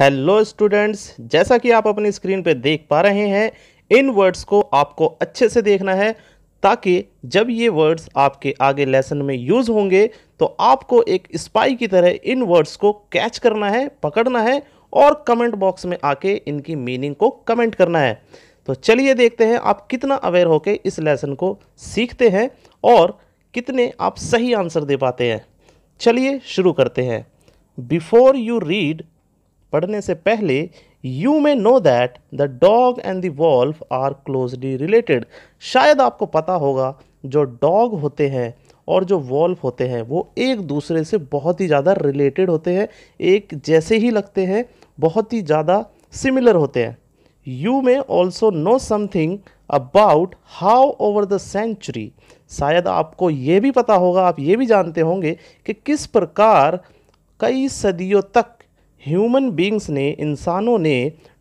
hello students जैसा कि आप अपनी स्क्रीन पर देख पा रहे हैं इन वर्ड्स को आपको अच्छे से देखना है ताकि जब ये वर्ड्स आपके आगे लेसन में यूज़ होंगे तो आपको एक स्पाई की तरह इन वर्ड्स को कैच करना है पकड़ना है और कमेंट बॉक्स में आके इनकी मीनिंग को कमेंट करना है तो चलिए देखते हैं आप कितना अवेयर होके इस लेसन को सीखते हैं और कितने आप सही आंसर दे पाते हैं चलिए शुरू करते हैं बिफोर यू रीड पढ़ने से पहले you may know that the dog and the wolf are closely related शायद आपको पता होगा जो डॉग होते हैं और जो वॉल्फ होते हैं वो एक दूसरे से बहुत ही ज़्यादा रिलेटेड होते हैं एक जैसे ही लगते हैं बहुत ही ज़्यादा सिमिलर होते हैं you may also know something about how over the century शायद आपको ये भी पता होगा आप ये भी जानते होंगे कि किस प्रकार कई सदियों तक ह्यूमन बींग्स ने इंसानों ने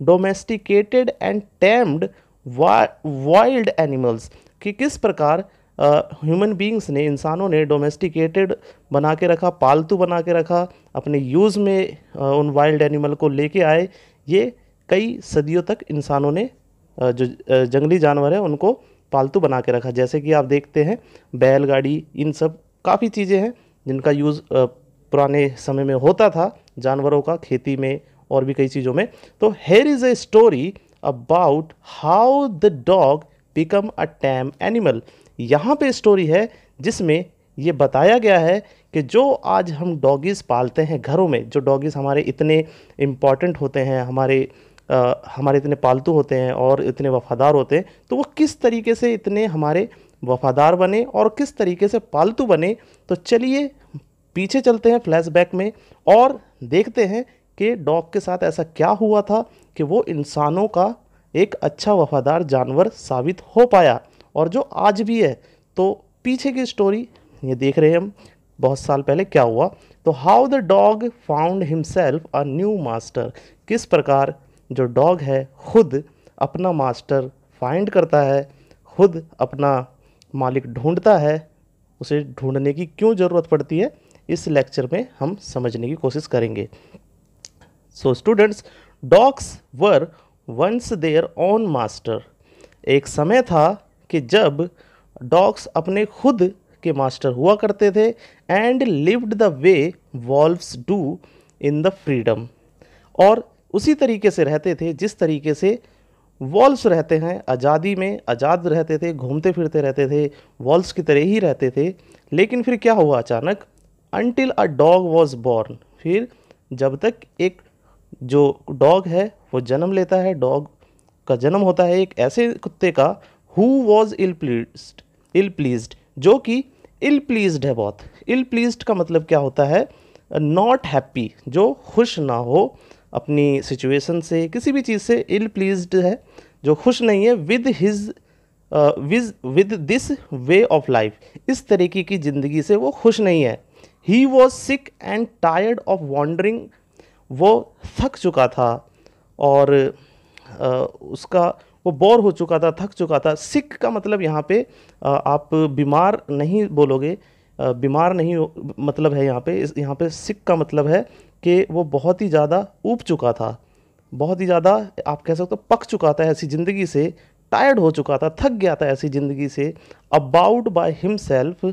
domesticated and tamed wild animals कि किस प्रकार ह्यूमन uh, बींग्स ने इंसानों ने डोमेस्टिकेटेड बना के रखा पालतू बना के रखा अपने यूज़ में uh, उन वाइल्ड एनिमल को लेके आए ये कई सदियों तक इंसानों ने uh, जो uh, जंगली जानवर हैं उनको पालतू बना के रखा जैसे कि आप देखते हैं बैलगाड़ी इन सब काफ़ी चीज़ें हैं जिनका यूज़ uh, पुराने समय में होता था जानवरों का खेती में और भी कई चीज़ों में तो here is a story about how the dog become a tame animal यहाँ पे स्टोरी है जिसमें ये बताया गया है कि जो आज हम डॉगीज़ पालते हैं घरों में जो डॉगीज़ हमारे इतने इम्पॉर्टेंट होते हैं हमारे आ, हमारे इतने पालतू होते हैं और इतने वफ़ादार होते हैं तो वो किस तरीके से इतने हमारे वफ़ादार बने और किस तरीके से पालतू बने तो चलिए पीछे चलते हैं फ्लैशबैक में और देखते हैं कि डॉग के साथ ऐसा क्या हुआ था कि वो इंसानों का एक अच्छा वफादार जानवर साबित हो पाया और जो आज भी है तो पीछे की स्टोरी ये देख रहे हैं हम बहुत साल पहले क्या हुआ तो how the dog found himself a new master किस प्रकार जो डॉग है खुद अपना मास्टर फाइंड करता है खुद अपना मालिक ढूंढता है उसे ढूंढने की क्यों ज़रूरत पड़ती है इस लेक्चर में हम समझने की कोशिश करेंगे so students dogs were once their own master एक समय था कि जब डॉग्स अपने खुद के मास्टर हुआ करते थे and lived the way wolves do in the freedom और उसी तरीके से रहते थे जिस तरीके से वॉल्स रहते हैं आज़ादी में आज़ाद रहते थे घूमते फिरते रहते थे वॉल्स की तरह ही रहते थे लेकिन फिर क्या हुआ अचानक until a dog was born फिर जब तक एक जो डॉग है वो जन्म लेता है डॉग का जन्म होता है एक ऐसे कुत्ते का who was ill please ill please जो कि इल प्लीज है बहुत इल प्लीज का मतलब क्या होता है नॉट हैप्पी जो खुश ना हो अपनी सिचुएशन से किसी भी चीज़ से इल प्लीज है जो खुश नहीं है with his with with this way of life इस तरीके की ज़िंदगी से वो खुश नहीं है he was sick and tired of wandering वो थक चुका था और आ, उसका वो बोर हो चुका था थक चुका था सिक का मतलब यहाँ पे आ, आप बीमार नहीं बोलोगे बीमार नहीं मतलब है यहाँ पे इस यहाँ पे सिक का मतलब है कि वो बहुत ही ज़्यादा ऊब चुका था बहुत ही ज़्यादा आप कह सकते हो पक चुका था ऐसी ज़िंदगी से टायर्ड हो चुका था थक गया था ऐसी ज़िंदगी से अबाउट बाय हिमसेल्फ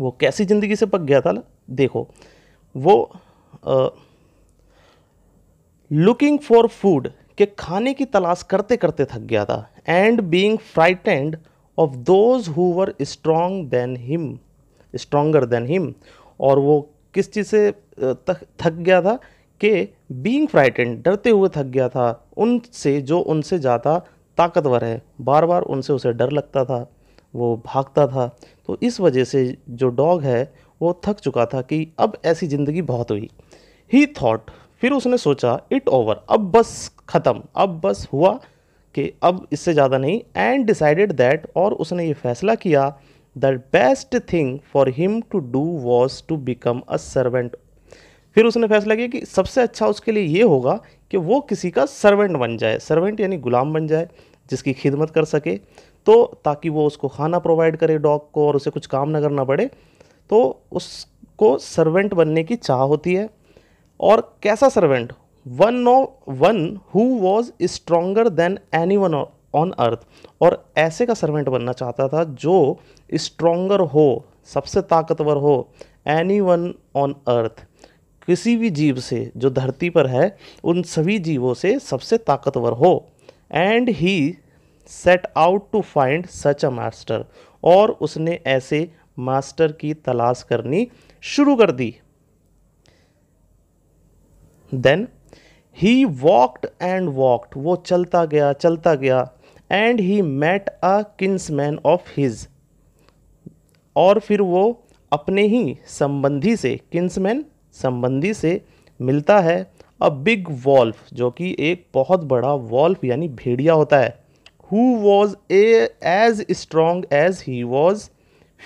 वो कैसी ज़िंदगी से पक गया था ना देखो वो लुकिंग फॉर फूड के खाने की तलाश करते करते थक गया था and being frightened of those who were strong than him stronger than him और वो किस चीज़ से थक गया था कि बींग फ्राइटेंड डरते हुए थक गया था उनसे जो उनसे ज़्यादा ताकतवर है बार बार उनसे उसे डर लगता था वो भागता था तो इस वजह से जो डॉग है वो थक चुका था कि अब ऐसी ज़िंदगी बहुत हुई ही थॉट फिर उसने सोचा इट ओवर अब बस ख़त्म अब बस हुआ कि अब इससे ज़्यादा नहीं एंड डिसाइडेड दैट और उसने ये फैसला किया the best thing for him to do was to become a servant फिर उसने फैसला किया कि सबसे अच्छा उसके लिए ये होगा कि वो किसी का सर्वेंट बन जाए सर्वेंट यानी गुलाम बन जाए जिसकी खिदमत कर सके तो ताकि वो उसको खाना प्रोवाइड करे डॉग को और उसे कुछ काम ना करना पड़े तो उसको सर्वेंट बनने की चाह होती है और कैसा servant one no one who was stronger than any one on earth और ऐसे का सर्वेंट बनना चाहता था जो स्ट्रोंगर हो सबसे ताकतवर हो एनी वन ऑन अर्थ किसी भी जीव से जो धरती पर है उन सभी जीवों से सबसे ताकतवर हो and he set out to find such a master और उसने ऐसे मास्टर की तलाश करनी शुरू कर दी then he walked and walked वो चलता गया चलता गया and he met a kinsman of his और फिर वो अपने ही संबंधी से किन्समैन संबंधी से मिलता है अ बिग वॉल्फ जो कि एक बहुत बड़ा वॉल्फ यानी भेड़िया होता है who was a as strong as he was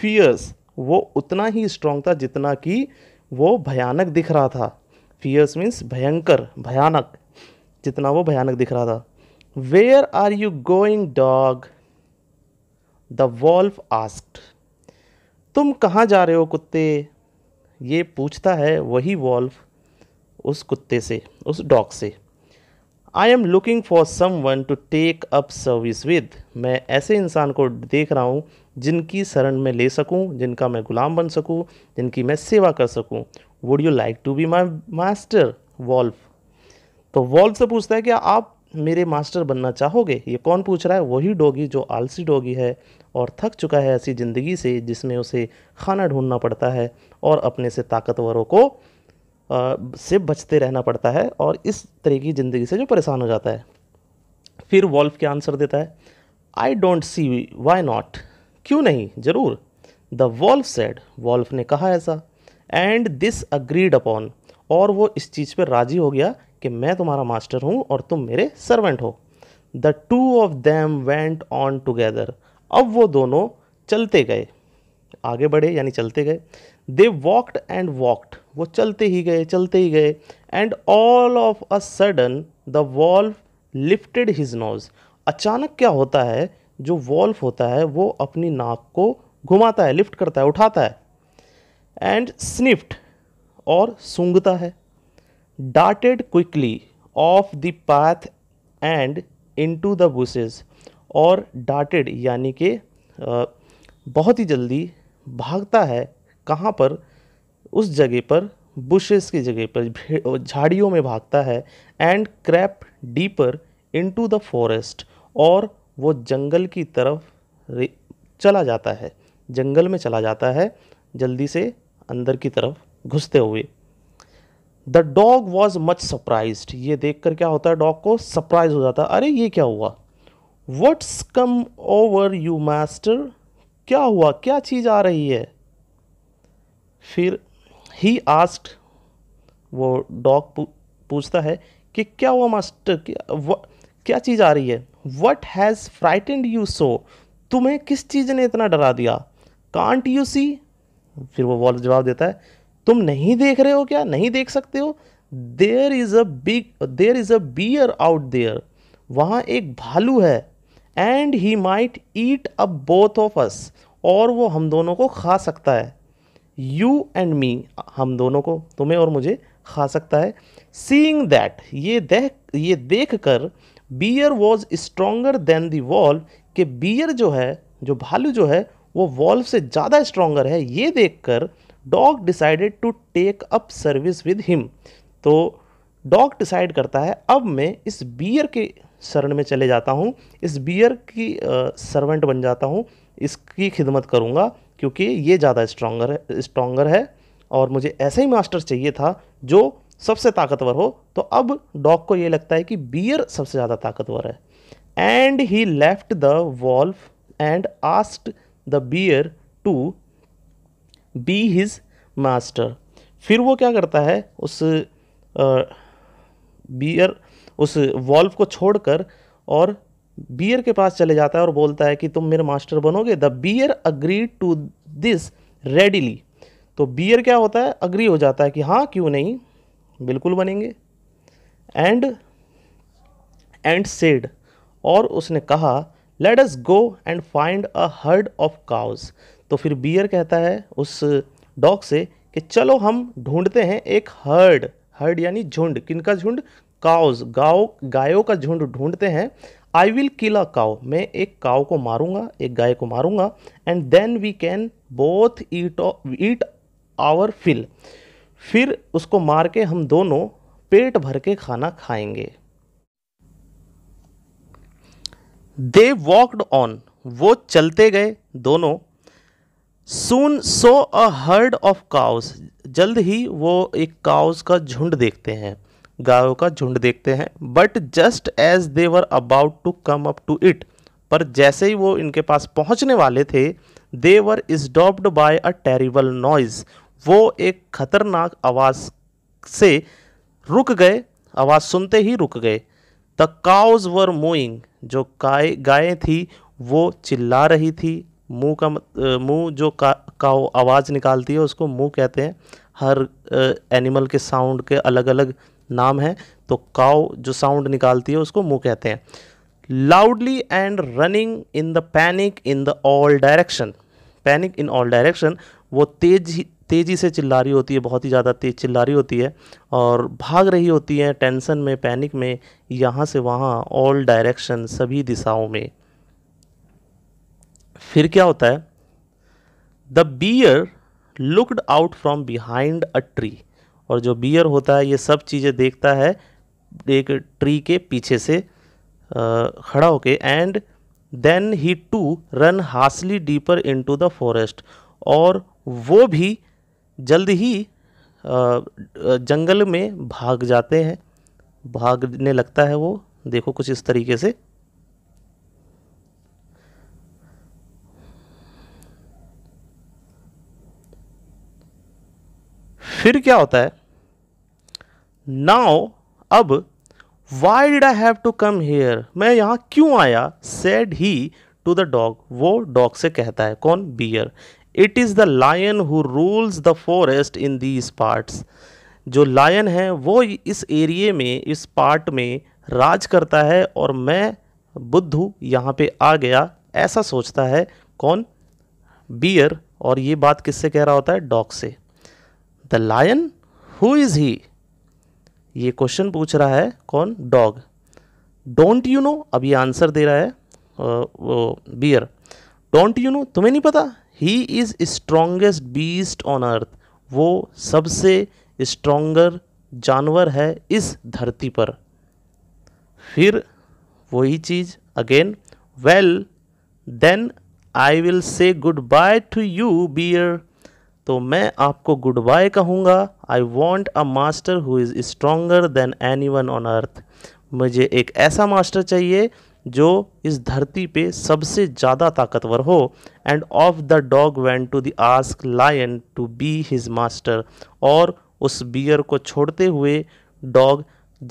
fierce वो उतना ही स्ट्रॉन्ग था जितना कि वो भयानक दिख रहा था फियर्स मीन्स भयंकर भयानक जितना वो भयानक दिख रहा था where are you going dog the wolf asked तुम कहाँ जा रहे हो कुत्ते ये पूछता है वही वॉल्फ उस कुत्ते से उस डॉग से I am looking for some one to take up service with मैं ऐसे इंसान को देख रहा हूँ जिनकी शरण में ले सकूँ जिनका मैं गुलाम बन सकूँ जिनकी मैं सेवा कर सकूँ would you like to be my master wolf तो वॉल्फ से पूछता है कि आप मेरे मास्टर बनना चाहोगे ये कौन पूछ रहा है वही डोगी जो आलसी डोगी है और थक चुका है ऐसी ज़िंदगी से जिसमें उसे खाना ढूंढना पड़ता है और अपने से ताकतवरों को से बचते रहना पड़ता है और इस तरह की ज़िंदगी से जो परेशान हो जाता है फिर वॉल्फ के आंसर देता है I don't see why not क्यों नहीं ज़रूर द वॉल्फ सेड वॉल्फ ने कहा ऐसा एंड दिस अग्रीड अपॉन और वो इस चीज़ पर राज़ी हो गया कि मैं तुम्हारा मास्टर हूँ और तुम मेरे सर्वेंट हो the two of them went on together अब वो दोनों चलते गए आगे बढ़े यानी चलते गए दे वॉकड एंड वॉकड वो चलते ही गए चलते ही गए and all of a sudden the wolf lifted his nose अचानक क्या होता है जो वॉल्फ होता है वो अपनी नाक को घुमाता है लिफ्ट करता है उठाता है एंड स्निफ्ट और सूंघता है darted quickly off the path and into the द बुसेज और डार्टेड यानी कि बहुत ही जल्दी भागता है कहाँ पर उस जगह पर बुशेस की जगह पर झाड़ियों में भागता है and crept deeper into the forest और वो जंगल की तरफ चला जाता है जंगल में चला जाता है जल्दी से अंदर की तरफ घुसते हुए the dog was much surprise ये देख कर क्या होता है डॉग को सरप्राइज हो जाता है अरे ये क्या हुआ what's come over you master क्या हुआ क्या चीज़ आ रही है फिर ही आस्ट वो डॉग पूछता है कि क्या हुआ मास्टर क्या, क्या चीज़ आ रही है what has frightened you so तुम्हें किस चीज़ ने इतना डरा दिया कांट यू सी फिर वो वॉल जवाब देता है तुम नहीं देख रहे हो क्या नहीं देख सकते हो there is a big there is a bear out there वहाँ एक भालू है and he might eat a both of us और वो हम दोनों को खा सकता है यू एंड मी हम दोनों को तुम्हें और मुझे खा सकता है सीइंग दैट ये देख ये देख कर bear was stronger than the wolf कि बियर जो है जो भालू जो है वो वॉल्व से ज़्यादा स्ट्रोंगर है ये देखकर dog decided to take up service with him तो डॉग डिसाइड करता है अब मैं इस बियर के शरण में चले जाता हूँ इस बियर की सर्वेंट बन जाता हूँ इसकी खिदमत करूँगा क्योंकि ये ज़्यादा स्ट्रॉगर है स्ट्रॉगर है और मुझे ऐसे ही मास्टर चाहिए था जो सबसे ताकतवर हो तो अब डॉग को ये लगता है कि बियर सबसे ज़्यादा ताकतवर है and he left the wolf and asked the bear to be his master फिर वो क्या करता है उस बियर उस वॉल्फ को छोड़कर और बियर के पास चले जाता है और बोलता है कि तुम मेरे मास्टर बनोगे the bear agree to this readily तो बियर क्या होता है अग्री हो जाता है कि हाँ क्यों नहीं बिल्कुल बनेंगे एंड एंड सेड और उसने कहा let us go and find a herd of cows तो फिर बियर कहता है उस डॉग से कि चलो हम ढूंढते हैं एक हर्ड हर्ड यानी झुंड किनका झुंड काउस गाओ गायों का झुंड ढूंढते हैं I will kill a cow मैं एक काउ को मारूंगा एक गाय को मारूंगा and then we can both eat eat our fill फिर उसको मार के हम दोनों पेट भर के खाना खाएंगे दे वॉकड ऑन वो चलते गए दोनों soon saw a herd of cows जल्द ही वो एक काउस का झुंड देखते हैं गायों का झुंड देखते हैं but just as they were about to come up to it पर जैसे ही वो इनके पास पहुंचने वाले थे they were stopped by a terrible noise वो एक खतरनाक आवाज़ से रुक गए आवाज़ सुनते ही रुक गए द काउज वर मूइंग जो गाय गायें थी वो चिल्ला रही थी मुंह का मुंह जो का आवाज़ निकालती है उसको मुंह कहते हैं हर एनिमल के साउंड के अलग अलग नाम है तो काव जो साउंड निकालती है उसको मुँह कहते हैं loudly and running in the panic in the all direction panic in all direction वो तेज तेज़ी से चिल्ला रही होती है बहुत ही ज़्यादा तेज़ चिल्ला रही होती है और भाग रही होती है टेंशन में पैनिक में यहाँ से वहाँ ऑल डायरेक्शन सभी दिशाओं में फिर क्या होता है the bear looked out from behind a tree और जो बियर होता है ये सब चीज़ें देखता है एक ट्री के पीछे से खड़ा होके and then he too run hastily deeper into the forest और वो भी जल्द ही जंगल में भाग जाते हैं भागने लगता है वो देखो कुछ इस तरीके से फिर क्या होता है नाउ अब why did I have to come here मैं यहाँ क्यों आया said he to the dog वो डॉग से कहता है कौन bear it is the lion who rules the forest in these parts जो लायन है वो इस एरिए में इस पार्ट में राज करता है और मैं बुद्धू यहाँ पे आ गया ऐसा सोचता है कौन बियर और ये बात किससे कह रहा होता है डॉग से the lion who is he ये क्वेश्चन पूछ रहा है कौन डॉग डोंट यू नो अब ये आंसर दे रहा है वो बियर डोंट यू नो तुम्हें नहीं पता he is strongest beast on earth वो सबसे स्ट्रोंगर जानवर है इस धरती पर फिर वही चीज़ again well then I will say good bye to you bear तो मैं आपको गुड बाय कहूँगा I want a master who is stronger than any one on earth मुझे एक ऐसा मास्टर चाहिए जो इस धरती पे सबसे ज़्यादा ताकतवर हो and off the dog went to the ask lion to be his master और उस बियर को छोड़ते हुए डॉग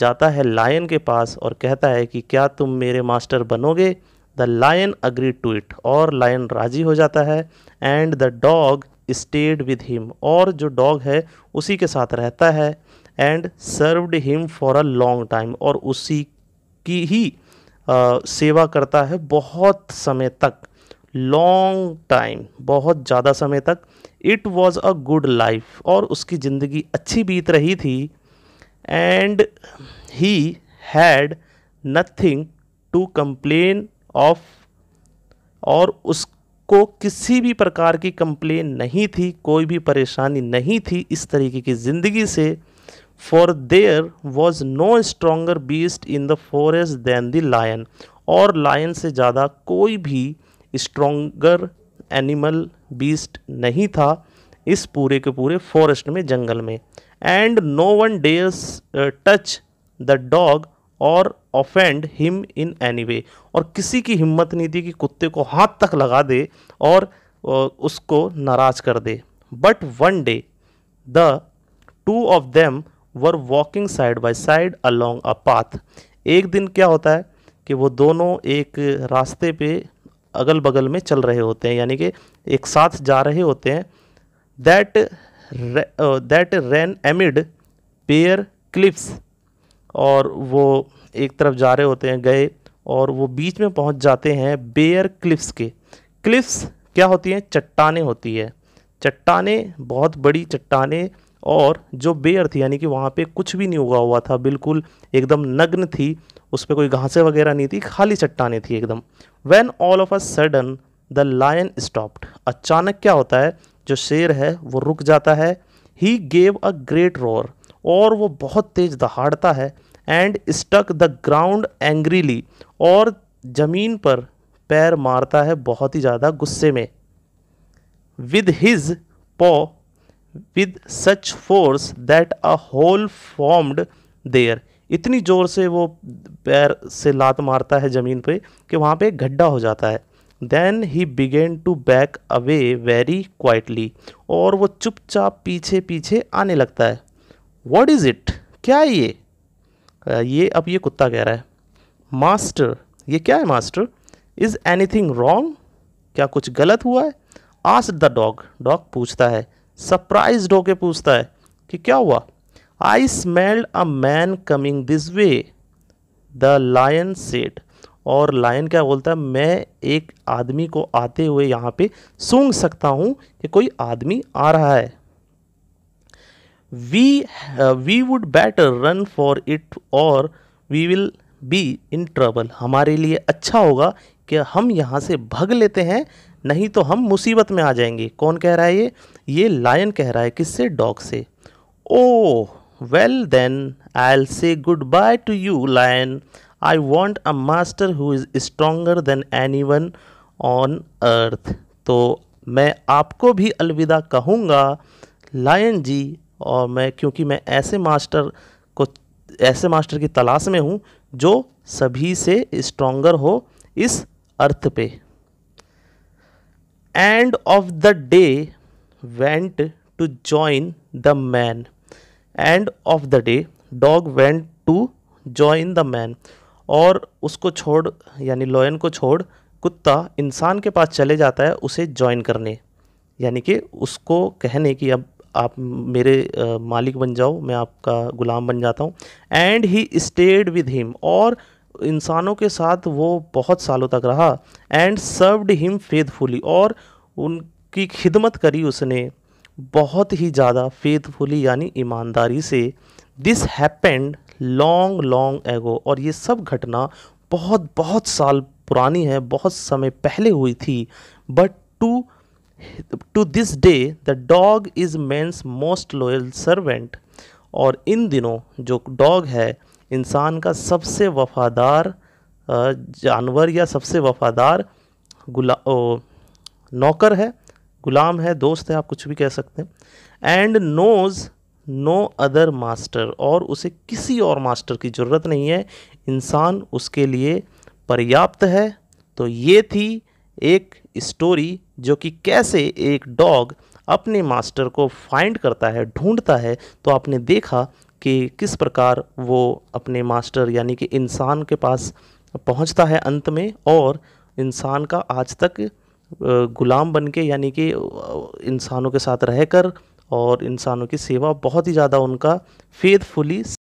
जाता है लायन के पास और कहता है कि क्या तुम मेरे मास्टर बनोगे the lion agree to it और लायन राजी हो जाता है and the dog stayed with him और जो डॉग है उसी के साथ रहता है and served him for a long time और उसी की ही आ, सेवा करता है बहुत समय तक लॉन्ग टाइम बहुत ज़्यादा समय तक it was a good life और उसकी ज़िंदगी अच्छी बीत रही थी and he had nothing to complain of और उस को किसी भी प्रकार की कंप्लेन नहीं थी कोई भी परेशानी नहीं थी इस तरीके की ज़िंदगी से for there was no stronger beast in the forest than the lion और लायन से ज़्यादा कोई भी स्ट्रोंगर एनिमल बीस्ट नहीं था इस पूरे के पूरे फॉरेस्ट में जंगल में and no one dares touch the dog और offend him in any way और किसी की हिम्मत नहीं थी कि कुत्ते को हाथ तक लगा दे और उसको नाराज कर दे but one day the two of them were walking side by side along a path एक दिन क्या होता है कि वो दोनों एक रास्ते पे अगल बगल में चल रहे होते हैं यानी कि एक साथ जा रहे होते हैं that that ran amid bare cliffs और वो एक तरफ जा रहे होते हैं गए और वो बीच में पहुंच जाते हैं बेयर क्लिफ्स के क्लिफ्स क्या होती हैं चट्टाने होती है चट्टाने बहुत बड़ी चट्टाने और जो बेयर थी यानी कि वहाँ पे कुछ भी नहीं उगा हुआ था बिल्कुल एकदम नग्न थी उस पर कोई घासें वगैरह नहीं थी खाली चट्टाने थी एकदम when all of a sudden the lion stopped अचानक क्या होता है जो शेर है वो रुक जाता है he gave a great roar और वो बहुत तेज़ दहाड़ता है and struck the ground angrily और ज़मीन पर पैर मारता है बहुत ही ज़्यादा गुस्से में with his paw with such force that a hole formed there इतनी ज़ोर से वो पैर से लात मारता है ज़मीन पे कि वहाँ पे गड्ढा हो जाता है then he began to back away very quietly और वो चुपचाप पीछे पीछे आने लगता है वॉट इज़ इट क्या है ये ये अब ये कुत्ता कह रहा है मास्टर ये क्या है मास्टर इज़ एनीथिंग रॉन्ग क्या कुछ गलत हुआ है आस द डॉग डॉग पूछता है सरप्राइज होके पूछता है कि क्या हुआ I smelled a man coming this way the lion said और लायन क्या बोलता है मैं एक आदमी को आते हुए यहाँ पे सूंघ सकता हूँ कि कोई आदमी आ रहा है we uh, we would better run for it or we will be in trouble हमारे लिए अच्छा होगा कि हम यहाँ से भग लेते हैं नहीं तो हम मुसीबत में आ जाएंगे कौन कह रहा है ये ये लायन कह रहा है किससे डॉग से oh well then I'll say good bye to you lion I want a master who is stronger than any one on earth तो मैं आपको भी अलविदा कहूँगा लायन जी और मैं क्योंकि मैं ऐसे मास्टर को ऐसे मास्टर की तलाश में हूँ जो सभी से स्ट्रोंगर हो इस अर्थ पे and off the day went to join the man and off the day dog went to join the man और उसको छोड़ यानी लॉयन को छोड़ कुत्ता इंसान के पास चले जाता है उसे जॉइन करने यानी कि उसको कहने कि अब आप मेरे मालिक बन जाओ मैं आपका ग़ुलाम बन जाता हूँ and he stayed with him और इंसानों के साथ वो बहुत सालों तक रहा एंड सर्वड हिम फेथफुली और उनकी खिदमत करी उसने बहुत ही ज़्यादा फेथफुली यानी ईमानदारी से this happened long long ago और ये सब घटना बहुत बहुत साल पुरानी है बहुत समय पहले हुई थी but to to this day the dog is man's most loyal servant और इन दिनों जो डॉग है इंसान का सबसे वफादार जानवर या सबसे वफादार गुला ओ, नौकर है गुलाम है दोस्त है आप कुछ भी कह सकते हैं and knows no other master और उसे किसी और मास्टर की ज़रूरत नहीं है इंसान उसके लिए पर्याप्त है तो ये थी एक स्टोरी जो कि कैसे एक डॉग अपने मास्टर को फाइंड करता है ढूंढता है तो आपने देखा कि किस प्रकार वो अपने मास्टर यानी कि इंसान के पास पहुंचता है अंत में और इंसान का आज तक गुलाम बन के यानी कि इंसानों के साथ रहकर और इंसानों की सेवा बहुत ही ज़्यादा उनका फेथफुली